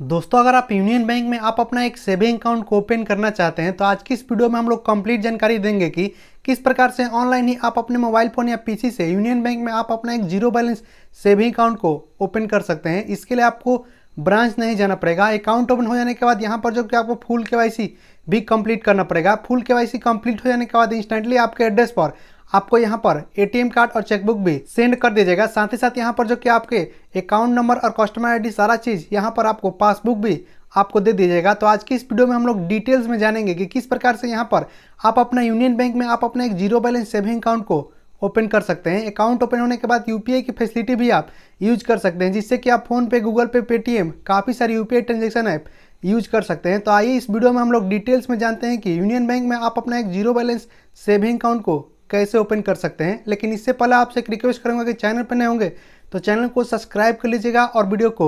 दोस्तों अगर आप यूनियन बैंक में आप अपना एक सेविंग अकाउंट को ओपन करना चाहते हैं तो आज की इस वीडियो में हम लोग कंप्लीट जानकारी देंगे कि किस प्रकार से ऑनलाइन ही आप अपने मोबाइल फ़ोन या पीसी से यूनियन बैंक में आप अपना एक जीरो बैलेंस सेविंग अकाउंट को ओपन कर सकते हैं इसके लिए आपको ब्रांच नहीं जाना पड़ेगा अकाउंट ओपन हो जाने के बाद यहाँ पर जो कि आपको फुल के भी कंप्लीट करना पड़ेगा फुल के कंप्लीट हो जाने के बाद इंस्टेंटली आपके एड्रेस पर आपको यहाँ पर एटीएम कार्ड और चेकबुक भी सेंड कर दीजिएगा साथ ही साथ यहाँ पर जो कि आपके अकाउंट नंबर और कस्टमर आईडी सारा चीज़ यहाँ पर आपको पासबुक भी आपको दे जाएगा तो आज की इस वीडियो में हम लोग डिटेल्स में जानेंगे कि किस प्रकार से यहाँ पर आप अपना यूनियन बैंक में आप अपना एक जीरो बैलेंस सेविंग अकाउंट को ओपन कर सकते हैं अकाउंट ओपन होने के बाद यू की फैसिलिटी भी आप यूज कर सकते हैं जिससे कि आप फोनपे गूगल पे पेटीएम काफ़ी सारी यू ट्रांजेक्शन ऐप यूज कर सकते हैं तो आइए इस वीडियो में हम लोग डिटेल्स में जानते हैं कि यूनियन बैंक में आप अपना एक जीरो बैलेंस सेविंग अकाउंट को कैसे ओपन कर सकते हैं लेकिन इससे पहले आपसे एक रिक्वेस्ट करूँगा कि चैनल पर नए होंगे तो चैनल को सब्सक्राइब कर लीजिएगा और वीडियो को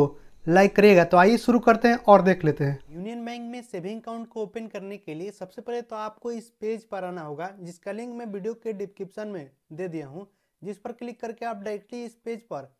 लाइक करिएगा तो आइए शुरू करते हैं और देख लेते हैं यूनियन बैंक में सेविंग अकाउंट को ओपन करने के लिए सबसे पहले तो आपको इस पेज पर आना होगा जिसका लिंक मैं वीडियो के डिस्क्रिप्शन में दे दिया हूँ जिस पर क्लिक करके आप डायरेक्टली इस पेज पर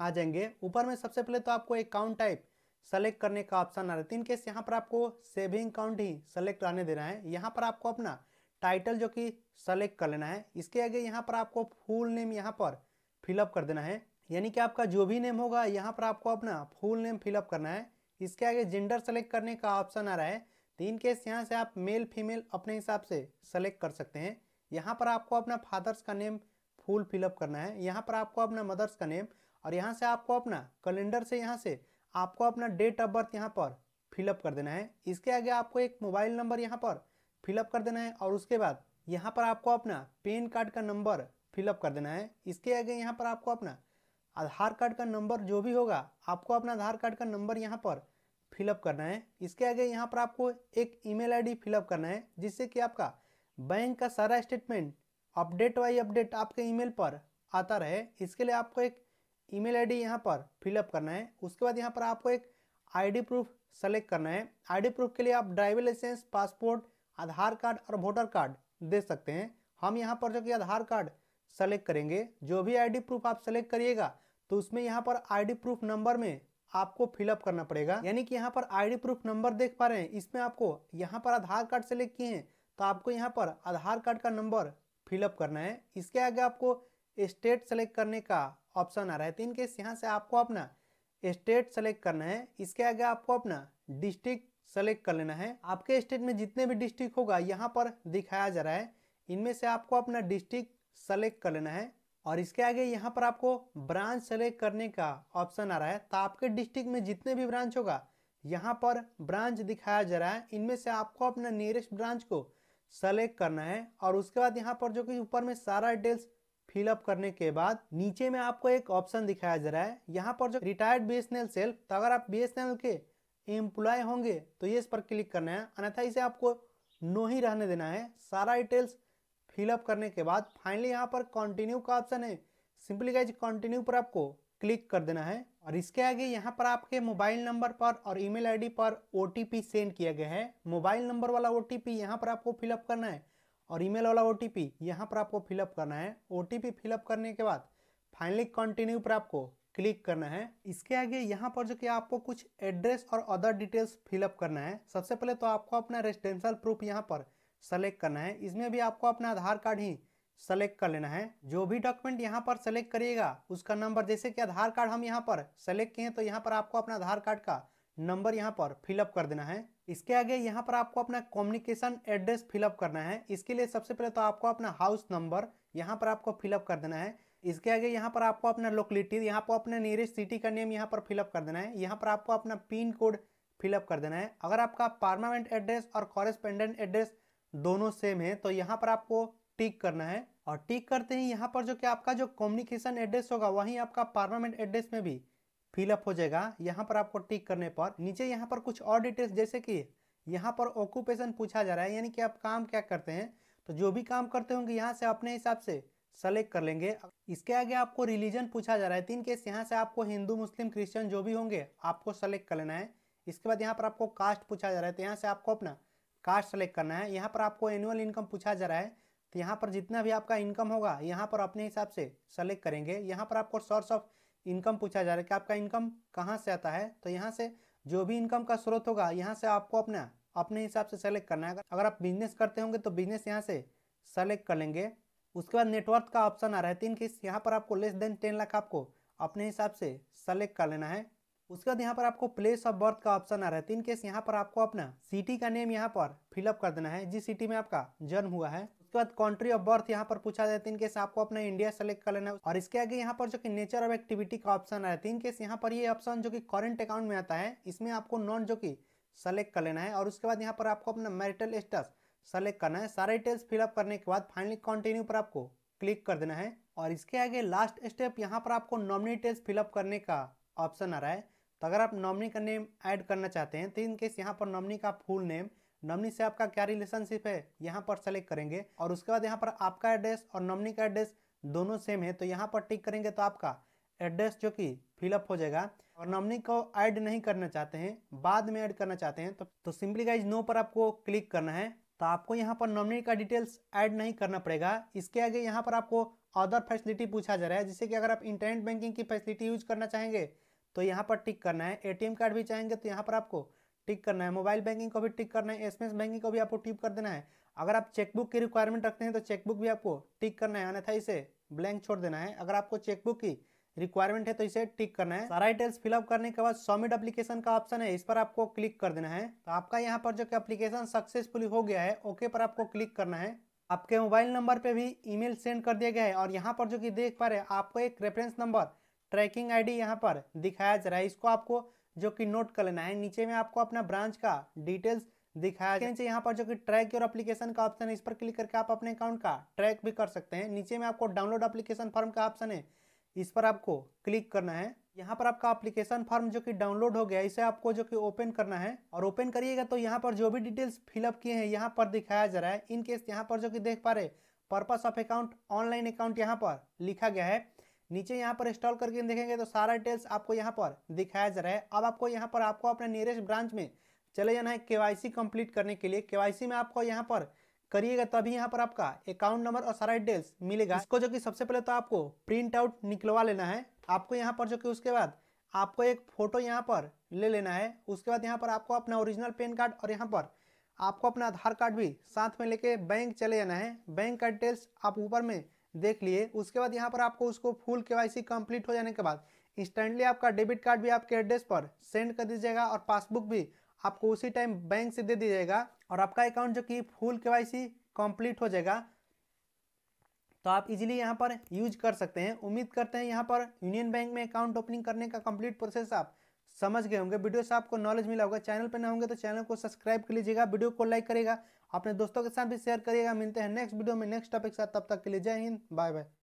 आ जाएंगे ऊपर में सबसे पहले तो आपको अकाउंट टाइप सेलेक्ट करने का ऑप्शन आ रहा है तीन तो केस यहाँ पर आपको सेविंग अकाउंट ही सेलेक्ट आने देना है यहाँ पर आपको अपना टाइटल जो कि सेलेक्ट कर लेना है इसके आगे यहाँ पर आपको फुल नेम यहाँ पर फिलअप कर देना है यानी कि आपका जो भी नेम होगा यहाँ पर आपको अपना फुल नेम फिलअप करना है इसके आगे जेंडर सेलेक्ट करने का ऑप्शन आ रहा है तो इन केस यहाँ से आप मेल फीमेल अपने हिसाब से सेलेक्ट कर सकते हैं यहाँ पर आपको अपना फादर्स का नेम फुल फिलअप करना है यहाँ पर आपको अपना मदर्स का नेम और यहाँ से आपको अपना कैलेंडर से यहाँ से आपको अपना डेट ऑफ बर्थ यहाँ पर फिलअप कर देना है इसके आगे आपको एक मोबाइल नंबर यहाँ पर फिलअप कर देना है और उसके बाद यहाँ पर आपको अपना पेन कार्ड का नंबर फिलअप कर देना है इसके आगे यहाँ पर आपको अपना आधार कार्ड का नंबर जो भी होगा आपको अपना आधार कार्ड का नंबर यहाँ पर फिलअप करना है इसके आगे यहाँ पर आपको एक ईमेल आईडी फिलअप करना है जिससे कि आपका बैंक का सारा स्टेटमेंट अपडेट वाई अपडेट आपके ईमेल पर आता रहे इसके लिए आपको एक ईमेल आईडी यहाँ पर फिलअप करना है उसके बाद यहाँ पर आपको एक आईडी प्रूफ सेलेक्ट करना है आईडी प्रूफ के लिए आप driving licence passport Aadhaar card और वोटर कार्ड दे सकते हैं हम यहाँ पर जो कि आधार कार्ड सेलेक्ट करेंगे जो भी आईडी प्रूफ आप सेलेक्ट करिएगा तो उसमें यहाँ पर आईडी प्रूफ नंबर में आपको फिलअप करना पड़ेगा यानी कि यहाँ पर आईडी प्रूफ नंबर देख पा रहे हैं इसमें आपको यहाँ पर आधार कार्ड सेलेक्ट किए हैं तो आपको यहाँ पर आधार कार्ड का नंबर फिलअप करना है इसके आगे आपको स्टेट सेलेक्ट करने का ऑप्शन आ रहा है तो इनकेस यहाँ से आपको अपना स्टेट सेलेक्ट करना है इसके आगे आपको अपना डिस्ट्रिक्ट सेलेक्ट कर लेना है आपके स्टेट में जितने भी डिस्ट्रिक्ट होगा यहाँ पर दिखाया जा रहा है इनमें से आपको अपना डिस्ट्रिक्ट सेलेक्ट कर लेना है और इसके आगे यहाँ पर आपको ब्रांच सेलेक्ट करने का ऑप्शन आ रहा है तो आपके डिस्ट्रिक्ट में जितने भी ब्रांच होगा यहाँ पर ब्रांच दिखाया जा रहा है इनमें से आपको अपना नियरेस्ट ब्रांच को सेलेक्ट करना है और उसके बाद यहाँ पर जो कि ऊपर में सारा डिटेल्स फिलअप करने के बाद नीचे में आपको एक ऑप्शन दिखाया जा रहा है यहाँ पर जो रिटायर्ड बी एस सेल्फ तो अगर आप बी के एम्प्लॉय होंगे तो ये इस पर क्लिक करना है अन्यथा इसे आपको नो ही रहने देना है सारा डिटेल्स फिलअप करने के बाद फाइनली यहाँ पर कंटिन्यू का ऑप्शन है सिंपली गाइज कंटिन्यू पर आपको क्लिक कर देना है और इसके आगे यहाँ पर आपके मोबाइल नंबर पर और ईमेल आईडी पर ओ सेंड किया गया है मोबाइल नंबर वाला ओ टी यहाँ पर आपको फिलअप करना है और ईमेल वाला ओ टी यहाँ पर आपको फिलअप करना है ओ टी फिलअप करने के बाद फाइनली कंटिन्यू पर आपको क्लिक करना है इसके आगे यहाँ पर जो कि आपको कुछ एड्रेस और अदर डिटेल्स फिलअप करना है सबसे पहले तो आपको अपना रेजिडेंशियल प्रूफ यहाँ पर सेलेक्ट करना है इसमें भी आपको अपना आधार कार्ड ही सेलेक्ट कर लेना है जो भी डॉक्यूमेंट यहाँ पर सेलेक्ट करिएगा उसका नंबर जैसे कि आधार कार्ड हम यहाँ पर सेलेक्ट किए तो यहाँ पर आपको अपना आधार कार्ड का नंबर यहाँ पर फिलअप कर देना है इसके आगे यहाँ पर आपको अपना कम्युनिकेशन एड्रेस फिलअप करना है इसके लिए सबसे पहले तो आपको अपना हाउस नंबर यहाँ पर आपको फिलअप कर देना है इसके आगे यहाँ पर आपको अपना लोकलिटी यहाँ पर अपना नियरेस्ट सिटी का नेम यहाँ पर फिलअप कर देना है यहाँ पर आपको अपना पिन कोड फिलअप कर देना है अगर आपका परमानेंट एड्रेस और कॉरेस्पेंडेंट एड्रेस दोनों सेम है तो यहाँ पर आपको टिक करना है और टिक करते ही यहाँ पर जो कि आपका जो कम्युनिकेशन एड्रेस होगा वहीं आपका परमानेंट एड्रेस में भी फिलअप हो जाएगा यहाँ पर आपको टिक करने पर नीचे यहाँ पर कुछ और डिटेल्स जैसे कि यहाँ पर ऑक्यूपेशन पूछा जा रहा है यानी कि आप काम क्या करते हैं तो जो भी काम करते होंगे यहाँ से अपने हिसाब से सेलेक्ट कर लेंगे इसके आगे आपको रिलीजन पूछा जा रहा है तीन केस यहाँ से आपको हिंदू मुस्लिम क्रिश्चियन जो भी होंगे आपको सेलेक्ट कर लेना है इसके बाद यहाँ पर आपको कास्ट पूछा जा रहा है तो यहाँ से आपको अपना कास्ट सेलेक्ट करना है यहाँ पर आपको एनुअल इनकम पूछा जा रहा है तो यहाँ पर जितना भी आपका इनकम होगा यहाँ पर अपने हिसाब से सेलेक्ट करेंगे यहाँ पर आपको सोर्स ऑफ इनकम पूछा जा रहा है कि आपका इनकम कहाँ से आता है तो यहाँ से जो भी इनकम का स्रोत होगा यहाँ से आपको अपना अपने हिसाब से सेलेक्ट करना है अगर आप बिजनेस करते होंगे तो बिजनेस यहाँ से सेलेक्ट कर लेंगे उसके बाद नेटवर्थ का ऑप्शन आ रहा है तीन किस यहाँ पर आपको लेस देन टेन लाख आपको अपने हिसाब से सेलेक्ट कर लेना है उसके बाद यहाँ पर आपको प्लेस ऑफ बर्थ का ऑप्शन आ रहा है तीन केस यहाँ पर आपको अपना सिटी का नेम यहाँ पर फिलअप कर देना है जिस सिटी में आपका जन्म हुआ है उसके बाद कंट्री ऑफ बर्थ यहाँ पर पूछा जाए तीन केस आपको अपना इंडिया सेलेक्ट कर लेना है और इसके आगे यहाँ पर जो कि नेचर ऑफ एक्टिविटी का ऑप्शन आ रहा है तीन केस यहाँ पर ये ऑप्शन जो कि करेंट अकाउंट में आता है इसमें आपको नॉन जो की सेलेक्ट कर लेना है और उसके बाद यहाँ पर आपको अपना मैरिटल स्टेटस सेलेक्ट करना है सारे डिटेल्स फिलअप करने के बाद फाइनली कंटिन्यू पर आपको क्लिक कर देना है और इसके आगे लास्ट स्टेप यहाँ पर आपको नॉमिनी डिटेल्स फिलअप करने का ऑप्शन आ रहा है तो अगर आप नॉमिनी का नेम ऐड करना चाहते हैं तो इनकेस यहाँ पर नॉमिनी का फुल नेम नॉमिनी से आपका क्या रिलेशनशिप है यहाँ पर सेलेक्ट करेंगे और उसके बाद यहाँ पर आपका एड्रेस और नॉमिनी का एड्रेस दोनों सेम है तो यहाँ पर टिक करेंगे तो आपका एड्रेस जो कि फिलअप हो जाएगा और नॉमिनी को ऐड नहीं करना चाहते हैं बाद में ऐड करना चाहते हैं तो तो सिंपली गाइज नो पर आपको क्लिक करना है तो आपको यहाँ पर नॉमिनी का डिटेल्स ऐड नहीं करना पड़ेगा इसके आगे यहाँ पर आपको अदर फैसिलिटी पूछा जा रहा है जिससे कि अगर आप इंटरनेट बैंकिंग की फैसिलिटी यूज करना चाहेंगे तो यहाँ पर टिक करना है एटीएम कार्ड भी चाहेंगे तो यहाँ पर आपको टिक करना है मोबाइल बैंकिंग को भी टिक करना है एसएमएस बैंकिंग को भी आपको टिक कर देना है अगर आप चेकबुक की रिक्वायरमेंट रखते हैं तो चेकबुक भी आपको टिक करना है अन्यथा इसे ब्लैंक छोड़ देना है अगर आपको चेकबुक की रिक्वायरमेंट है तो इसे टिक करना है सारा डिटेल्स फिलअप करने के बाद सबमिट एप्लीकेशन का ऑप्शन है इस पर आपको क्लिक कर देना है तो आपका यहाँ पर जो कि एप्लीकेशन सक्सेसफुली हो गया है ओके पर आपको क्लिक करना है आपके मोबाइल नंबर पे भी ईमेल सेंड कर दिया गया है और यहाँ पर जो कि देख पा रहे हैं आपको एक रेफरेंस नंबर ट्रैकिंग आईडी यहाँ पर दिखाया जा रहा है इसको आपको जो कि नोट कर लेना है नीचे में आपको अपना ब्रांच का डिटेल्स दिखाया नीचे यहाँ पर जो कि ट्रैक योर एप्लीकेशन का ऑप्शन है इस पर क्लिक करके आप अपने अकाउंट का ट्रैक भी कर सकते हैं नीचे में आपको डाउनलोड अप्लीकेशन फॉर्म का ऑप्शन है इस पर आपको क्लिक करना है यहाँ पर आपका एप्लीकेशन फॉर्म जो कि डाउनलोड हो गया इसे आपको जो कि ओपन करना है और ओपन करिएगा तो यहाँ पर जो भी डिटेल्स फिलअप किए हैं यहाँ पर दिखाया जा रहा है इन केस यहाँ पर जो कि देख पा रहे purpose of account online account यहाँ पर लिखा गया है नीचे यहाँ पर इंस्टॉल करके देखेंगे तो सारा डिटेल्स आपको यहाँ पर दिखाया जा रहा है अब आपको यहाँ पर आपको अपने नियरेस्ट ब्रांच में चले जाना है के वाई करने के लिए के में आपको यहाँ पर करिएगा तभी यहाँ पर आपका अकाउंट नंबर और सारा डिटेल्स मिलेगा इसको जो कि सबसे पहले तो आपको प्रिंट आउट निकलवा लेना है आपको यहाँ पर जो कि उसके बाद आपको एक फोटो यहाँ पर ले लेना है उसके बाद यहाँ पर आपको अपना ओरिजिनल पेन कार्ड और यहाँ पर आपको अपना आधार कार्ड भी साथ में लेके बैंक चले जाना है बैंक का डिटेल्स आप ऊपर में देख लिए उसके बाद यहाँ पर आपको उसको फुल के कंप्लीट हो जाने के बाद इंस्टेंटली आपका डेबिट कार्ड भी आपके एड्रेस पर सेंड कर दीजिएगा और पासबुक भी आपको उसी टाइम बैंक से दे दिया जाएगा और आपका अकाउंट जो कि फुल के कंप्लीट हो जाएगा तो आप इजीली यहां पर यूज कर सकते हैं उम्मीद करते हैं यहाँ पर यूनियन बैंक में अकाउंट ओपनिंग करने का कंप्लीट प्रोसेस आप समझ गए होंगे वीडियो से आपको नॉलेज मिला होगा चैनल पर ना होंगे तो चैनल को सब्सक्राइब कर लीजिएगा वीडियो को लाइक करेगा अपने दोस्तों के साथ भी शेयर करिएगा मिलते हैं नेक्स्ट वीडियो में नेक्स्ट टॉपिक साथ तब तक के लिए जय हिंद बाय बाय